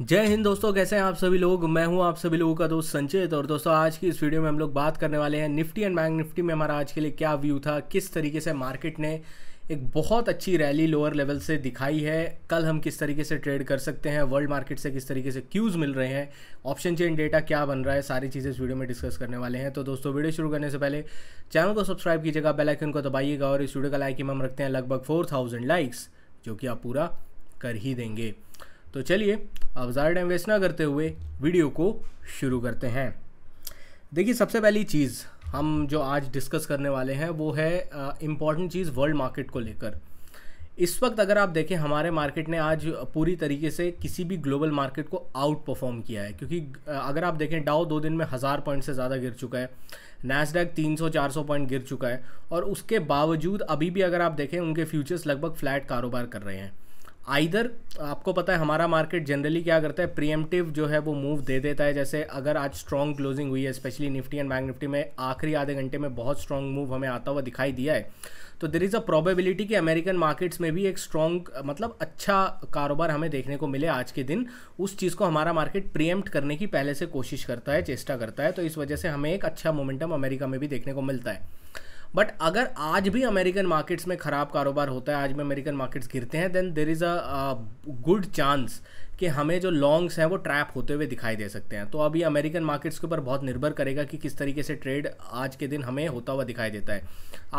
जय हिंद दोस्तों कैसे हैं आप सभी लोग मैं हूं आप सभी लोगों का दोस्त संचित और दोस्तों आज की इस वीडियो में हम लोग बात करने वाले हैं निफ्टी एंड बैंक निफ्टी में हमारा आज के लिए क्या व्यू था किस तरीके से मार्केट ने एक बहुत अच्छी रैली लोअर लेवल से दिखाई है कल हम किस तरीके से ट्रेड कर सकते हैं वर्ल्ड मार्केट से किस तरीके से क्यूज़ मिल रहे हैं ऑप्शन चेन डेटा क्या बन रहा है सारी चीज़ें इस वीडियो में डिस्कस करने वाले हैं तो दोस्तों वीडियो शुरू करने से पहले चैनल को सब्सक्राइब कीजिएगा बेलाइकन को दबाइएगा और इस वीडियो का लाइक हम रखते हैं लगभग फोर लाइक्स जो कि आप पूरा कर ही देंगे तो चलिए अब ज़्यादा टाइम वेस्ट ना करते हुए वीडियो को शुरू करते हैं देखिए सबसे पहली चीज़ हम जो आज डिस्कस करने वाले हैं वो है इम्पॉर्टेंट चीज़ वर्ल्ड मार्केट को लेकर इस वक्त अगर आप देखें हमारे मार्केट ने आज पूरी तरीके से किसी भी ग्लोबल मार्केट को आउट परफॉर्म किया है क्योंकि अगर आप देखें डाओ दो दिन में हज़ार पॉइंट से ज़्यादा गिर चुका है नैसडैक 300-400 पॉइंट गिर चुका है और उसके बावजूद अभी भी अगर आप देखें उनके फ्यूचर्स लगभग फ्लैट कारोबार कर रहे हैं आइधर आपको पता है हमारा मार्केट जनरली क्या करता है प्रिएम्प्टिव जो है वो मूव दे देता है जैसे अगर आज स्ट्रॉन्ग क्लोजिंग हुई है specially Nifty and bank Nifty में आखिरी आधे घंटे में बहुत स्ट्रॉन्ग मूव हमें आता हुआ दिखाई दिया है तो देर इज़ अ प्रोबेबिलिटी कि अमेरिकन मार्केट्स में भी एक स्ट्रॉन्ग मतलब अच्छा कारोबार हमें देखने को मिले आज के दिन उस चीज़ को हमारा मार्केट प्रिएम्प्ट करने की पहले से कोशिश करता है चेष्टा करता है तो इस वजह से हमें एक अच्छा मोमेंटम अमेरिका में भी देखने को मिलता है बट अगर आज भी अमेरिकन मार्केट्स में ख़राब कारोबार होता है आज भी अमेरिकन मार्केट्स गिरते हैं then there is a good chance कि हमें जो लॉन्ग्स हैं वो ट्रैप होते हुए दिखाई दे सकते हैं तो अभी अमेरिकन मार्केट्स के ऊपर बहुत निर्भर करेगा कि किस तरीके से ट्रेड आज के दिन हमें होता हुआ दिखाई देता है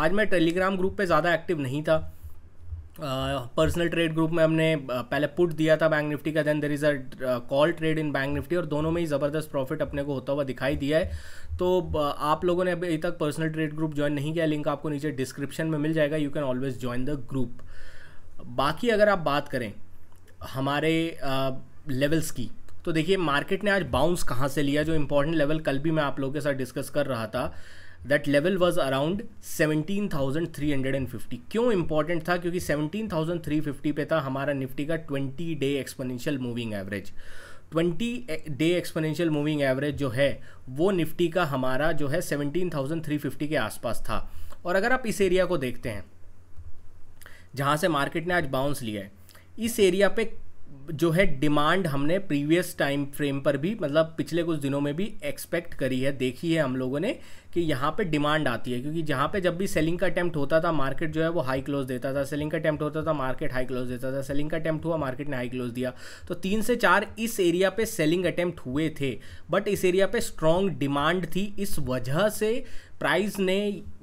आज मैं टेलीग्राम ग्रुप पर ज़्यादा एक्टिव नहीं था पर्सनल ट्रेड ग्रुप में हमने पहले पुट दिया था बैंक निफ्टी का then there is a call trade in bank Nifty और दोनों में ही ज़बरदस्त प्रॉफिट अपने को होता हुआ दिखाई दिया है तो आप लोगों ने अभी तक पर्सनल ट्रेड ग्रुप ज्वाइन नहीं किया लिंक आपको नीचे डिस्क्रिप्शन में मिल जाएगा you can always join the group बाकी अगर आप बात करें हमारे लेवल्स की तो देखिए मार्केट ने आज बाउंस कहाँ से लिया जो इंपॉर्टेंट लेवल कल भी मैं आप लोगों के साथ डिस्कस कर रहा था that level was around seventeen thousand three hundred and fifty क्यों इंपॉर्टेंट था क्योंकि सेवनटीन थाउजेंड थ्री फिफ्टी पे था हमारा निफ्टी का twenty day exponential moving average twenty day exponential moving average जो है वो निफ्टी का हमारा जो है सेवनटीन थाउजेंड थ्री फिफ्टी के आसपास था और अगर आप इस एरिया को देखते हैं जहाँ से मार्केट ने आज बाउंस लिया है इस एरिया पे जो है डिमांड हमने प्रीवियस टाइम फ्रेम पर भी मतलब पिछले कुछ दिनों में भी एक्सपेक्ट करी है देखी है हम लोगों ने कि यहाँ पे डिमांड आती है क्योंकि जहाँ पे जब भी सेलिंग का अटैम्प्ट होता था मार्केट जो है वो हाई क्लोज देता था सेलिंग का अटैम्प्ट होता था मार्केट हाई क्लोज देता था सेलिंग का अटैम्प्ट हुआ मार्केट ने हाई क्लोज दिया तो तीन से चार इस एरिया पे सेलिंग अटैम्प्ट हुए थे बट इस एरिया पे स्ट्रॉन्ग डिमांड थी इस वजह से प्राइस ने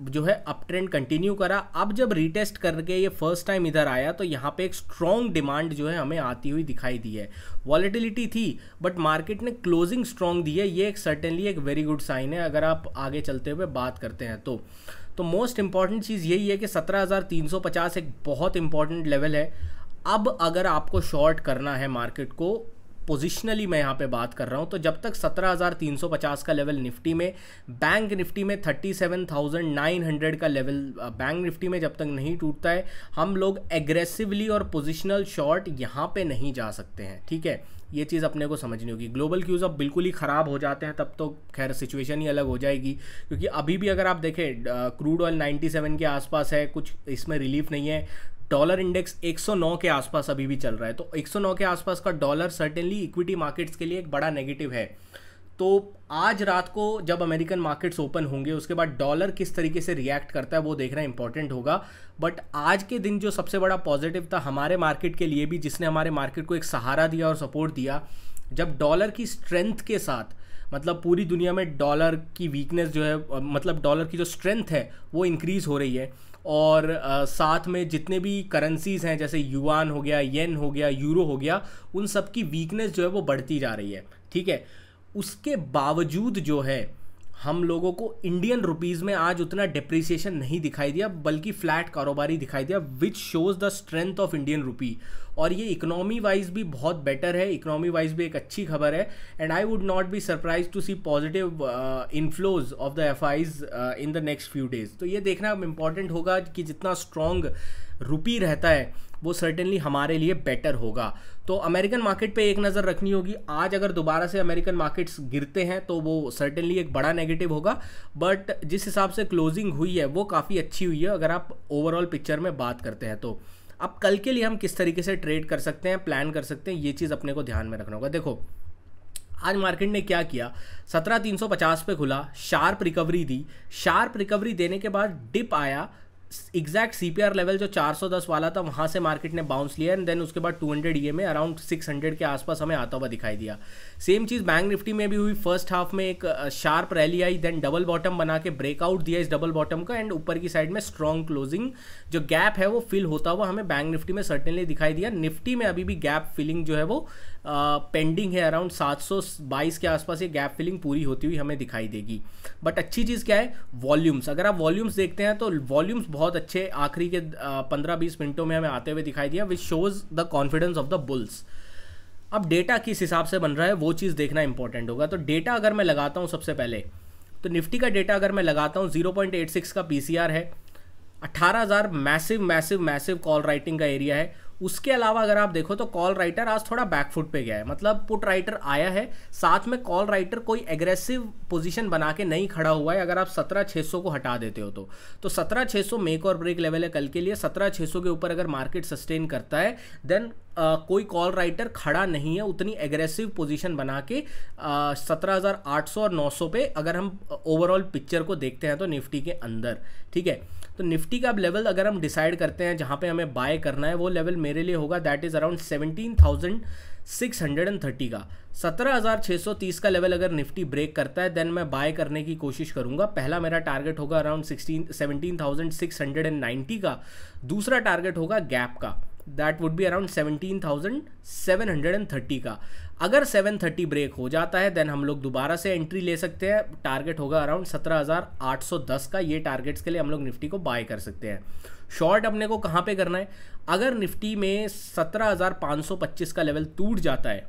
जो है अप ट्रेंड कंटिन्यू करा अब जब रीटेस्ट करके ये फर्स्ट टाइम इधर आया तो यहाँ पे एक स्ट्रॉन्ग डिमांड जो है हमें आती हुई दिखाई दी है वॉलेटिलिटी थी बट मार्केट ने क्लोजिंग स्ट्रॉन्ग दी है ये एक सर्टेनली एक वेरी गुड साइन है अगर आप आगे चलते हुए बात करते हैं तो तो मोस्ट इंपॉर्टेंट चीज़ यही है कि 17,350 एक बहुत इंपॉर्टेंट लेवल है अब अगर आपको शॉर्ट करना है मार्केट को पोजिशनली मैं यहाँ पे बात कर रहा हूँ तो जब तक 17,350 का लेवल निफ्टी में बैंक निफ्टी में 37,900 का लेवल बैंक निफ्टी में जब तक नहीं टूटता है हम लोग एग्रेसिवली और पोजिशनल शॉर्ट यहाँ पे नहीं जा सकते हैं ठीक है ये चीज़ अपने को समझनी होगी ग्लोबल क्यूज़ अब बिल्कुल ही ख़राब हो जाते हैं तब तो खैर सिचुएशन ही अलग हो जाएगी क्योंकि अभी भी अगर आप देखें क्रूड ऑयल 97 के आसपास है कुछ इसमें रिलीफ नहीं है डॉलर इंडेक्स 109 के आसपास अभी भी चल रहा है तो 109 के आसपास का डॉलर सर्टेनली इक्विटी मार्केट्स के लिए एक बड़ा नेगेटिव है तो आज रात को जब अमेरिकन मार्केट्स ओपन होंगे उसके बाद डॉलर किस तरीके से रिएक्ट करता है वो देखना इंपॉर्टेंट होगा बट आज के दिन जो सबसे बड़ा पॉजिटिव था हमारे मार्केट के लिए भी जिसने हमारे मार्केट को एक सहारा दिया और सपोर्ट दिया जब डॉलर की स्ट्रेंथ के साथ मतलब पूरी दुनिया में डॉलर की वीकनेस जो है मतलब डॉलर की जो स्ट्रेंथ है वो इंक्रीज़ हो रही है और आ, साथ में जितने भी करेंसीज़ हैं जैसे युआन हो गया येन हो गया यूरो हो गया उन सब की वीकनेस जो है वो बढ़ती जा रही है ठीक है उसके बावजूद जो है हम लोगों को इंडियन रुपीज़ में आज उतना डिप्रिसिएशन नहीं दिखाई दिया बल्कि फ्लैट कारोबारी दिखाई दिया which shows the strength of Indian rupee और ये इकोनॉमी वाइज भी बहुत बेटर है इकोनॉमी वाइज भी एक अच्छी खबर है and I would not be surprise to see positive inflows of the F IIs in the next few days तो ये देखना इंपॉर्टेंट होगा कि जितना स्ट्रॉन्ग रुपी रहता है वो सर्टेनली हमारे लिए बेटर होगा तो अमेरिकन मार्केट पे एक नज़र रखनी होगी आज अगर दोबारा से अमेरिकन मार्केट्स गिरते हैं तो वो सर्टेनली एक बड़ा नेगेटिव होगा बट जिस हिसाब से क्लोजिंग हुई है वो काफ़ी अच्छी हुई है अगर आप ओवरऑल पिक्चर में बात करते हैं तो अब कल के लिए हम किस तरीके से ट्रेड कर सकते हैं प्लान कर सकते हैं ये चीज़ अपने को ध्यान में रखना होगा देखो आज मार्केट ने क्या किया सत्रह तीन सौ पचास पे खुला शार्प रिकवरी दी शार्प रिकवरी देने के बाद डिप आया एग्जैक्ट सी लेवल जो 410 वाला था वहाँ से मार्केट ने बाउंस लिया एंड देन उसके बाद 200 हंड्रेड ई में अराउंड 600 के आसपास हमें आता हुआ दिखाई दिया सेम चीज़ बैंक निफ्टी में भी हुई फर्स्ट हाफ में एक शार्प रैली आई देन डबल बॉटम बना के ब्रेकआउट दिया इस डबल बॉटम का एंड ऊपर की साइड में स्ट्रॉन्ग क्लोजिंग जो गैप है वो फिल होता हुआ हमें बैंक निफ्टी में सर्टनली दिखाई दिया निफ्टी में अभी भी गैप फिलिंग जो है वो पेंडिंग uh, है अराउंड 722 के आसपास ये गैप फिलिंग पूरी होती हुई हमें दिखाई देगी बट अच्छी चीज़ क्या है वॉल्यूम्स अगर आप वॉल्यूम्स देखते हैं तो वॉल्यूम्स बहुत अच्छे आखिरी के पंद्रह बीस मिनटों में हमें आते हुए दिखाई दिया which shows the confidence of the bulls अब डेटा किस हिसाब से बन रहा है वो चीज़ देखना इंपॉर्टेंट होगा तो डेटा अगर मैं लगाता हूँ सबसे पहले तो निफ्टी का डेटा अगर मैं लगाता हूँ 0.86 का पीसीआर है 18,000 massive massive massive call writing का एरिया है उसके अलावा अगर आप देखो तो कॉल राइटर आज थोड़ा बैकफुट पे गया है मतलब पुट राइटर आया है साथ में कॉल राइटर कोई एग्रेसिव पोजीशन बना के नहीं खड़ा हुआ है अगर आप सत्रह छः सौ को हटा देते हो तो तो सत्रह छः सौ मेक और ब्रेक लेवल है कल के लिए सत्रह छः सौ के ऊपर अगर मार्केट सस्टेन करता है देन आ, कोई कॉल राइटर खड़ा नहीं है उतनी एग्रेसिव पोजीशन बना के सत्रह हज़ार आठ सौ और नौ सौ पे अगर हम ओवरऑल पिक्चर को देखते हैं तो निफ्टी के अंदर ठीक है तो निफ्टी का लेवल अगर हम डिसाइड करते हैं जहाँ पे हमें बाय करना है वो लेवल मेरे लिए होगा that is around seventeen thousand six hundred and thirty का सत्रह हज़ार छः सौ तीस का लेवल अगर निफ्टी ब्रेक करता है देन मैं बाय करने की कोशिश करूँगा पहला मेरा टारगेट होगा around sixteen seventeen thousand six hundred and ninety का दूसरा टारगेट होगा गैप का that would be around seventeen thousand seven hundred and thirty का अगर सेवन थर्टी ब्रेक हो जाता है देन हम लोग दोबारा से एंट्री ले सकते हैं टारगेट होगा अराउंड सत्रह हज़ार आठ सौ दस का ये टारगेट्स के लिए हम लोग निफ्टी को बाय कर सकते हैं शॉर्ट अपने को कहाँ पे करना है अगर निफ्टी में सत्रह हज़ार पाँच सौ पच्चीस का लेवल टूट जाता है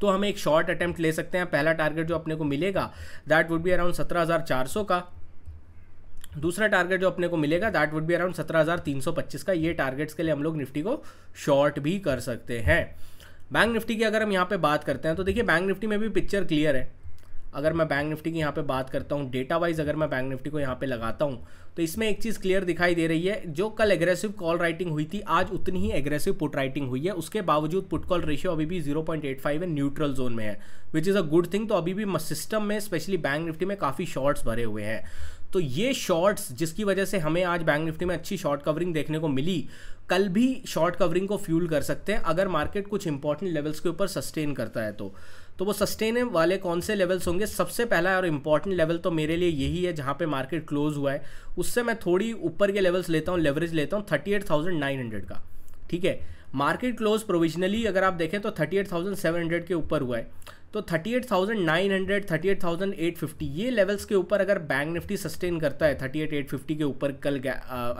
तो हम एक शॉर्ट अटैम्प्ट ले सकते हैं पहला टारगेट जो अपने को मिलेगा दैट वुड बी अराउंड सत्रह हज़ार चार सौ का दूसरा टारगेट जो अपने को मिलेगा दैट वुड बी अराउंड पच्चीस का ये टारगेट्स के लिए हम लोग निफ्टी को शॉर्ट भी कर सकते हैं बैंक निफ्टी की अगर हम यहाँ पे बात करते हैं तो देखिए बैंक निफ्टी में भी पिक्चर क्लियर है अगर मैं बैंक निफ्टी की यहाँ पे बात करता हूँ डेटा वाइज अगर मैं बैंक निफ्टी को यहाँ पे लगाता हूँ तो इसमें एक चीज़ क्लियर दिखाई दे रही है जो कल एग्रेसिव कॉल राइटिंग हुई थी आज उतनी ही एग्रेसिव पुट राइटिंग हुई है उसके बावजूद पुट कॉल रेशियो अभी भी 0.85 है न्यूट्रल जोन में है which is a good thing तो अभी भी सिस्टम में स्पेशली बैंक निफ्टी में काफ़ी शॉर्ट्स भरे हुए हैं तो ये शॉर्ट्स जिसकी वजह से हमें आज बैंक निफ्टी में अच्छी शॉर्ट कवरिंग देखने को मिली कल भी शॉर्ट कवरिंग को फ्यूल कर सकते हैं अगर मार्केट कुछ इंपॉर्टेंट लेवल्स के ऊपर सस्टेन करता है तो तो वो सस्टेन वाले कौन से लेवल्स होंगे सबसे पहला और इंपॉर्टेंट लेवल तो मेरे लिए यही है जहाँ पे मार्केट क्लोज हुआ है उससे मैं थोड़ी ऊपर के लेवल्स लेता हूँ लेवरेज लेता हूँ thirty eight thousand nine hundred का ठीक है मार्केट क्लोज प्रोविजनली अगर आप देखें तो thirty eight thousand seven hundred के ऊपर हुआ है तो 38,900, 38,850 ये लेवल्स के ऊपर अगर बैंक निफ्टी सस्टेन करता है 38,850 के ऊपर कल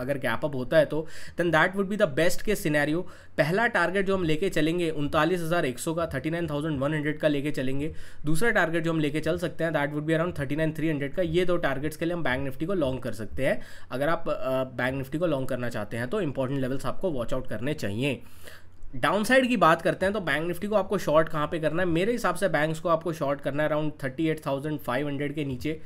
अगर गैप अप होता है तो then that would be the best case scenario पहला टारगेट जो हम लेके चलेंगे उनतालीस हज़ार एक सौ का thirty nine thousand one hundred का लेके चलेंगे दूसरा टारगेट जो हम लेके चल सकते हैं that would be around thirty nine three hundred का ये दो टारगेट्स के लिए हम बैंक निफ्टी को लॉन्ग कर सकते हैं अगर आप बैंक निफ्टी को लॉन्ग करना चाहते हैं तो इंपॉर्टेंट लेवल्स आपको वॉच आउट करने चाहिए डाउनसाइड की बात करते हैं तो बैंक निफ्टी को आपको शॉर्ट कहाँ पे करना है मेरे हिसाब से बैंक्स को आपको शॉर्ट करना है अराउंड 38,500 के नीचे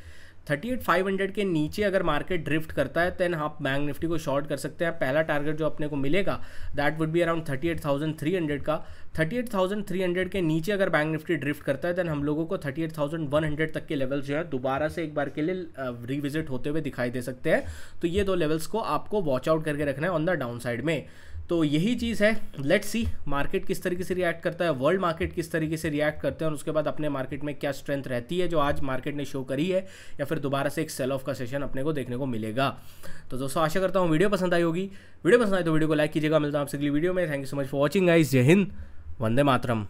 38,500 के नीचे अगर मार्केट ड्रिफ्ट करता है देन आप बैंक निफ्टी को शॉर्ट कर सकते हैं पहला टारगेट जो अपने को मिलेगा दैट वुड बी अराउंड 38,300 का 38,300 के नीचे अगर बैंक निफ्टी ड्रिफ्ट करता है देन हम लोगों को 38,100 तक के लेवल्स जो है दोबारा से एक बार के लिए रिविजिट होते हुए दिखाई दे सकते हैं तो ये दो लेवल्स को आपको वॉच आउट करके रखना है ऑन द डाउन साइड में तो यही चीज़ है लेट सी मार्केट किस तरीके से रिएक्ट करता है वर्ल्ड मार्केट किस तरीके से रिएक्ट करते हैं और उसके बाद अपने मार्केट में क्या स्ट्रेंथ रहती है जो आज मार्केट ने शो करी है या फिर दोबारा से एक सेल ऑफ का सेशन अपने को देखने को मिलेगा तो दोस्तों आशा करता हूँ वीडियो पसंद आई होगी वीडियो पसंद आई तो वीडियो को लाइक कीजिएगा मिलता हूँ आपसे अगली वीडियो में thank you so much for watching guys जय हिंद वंदे मातरम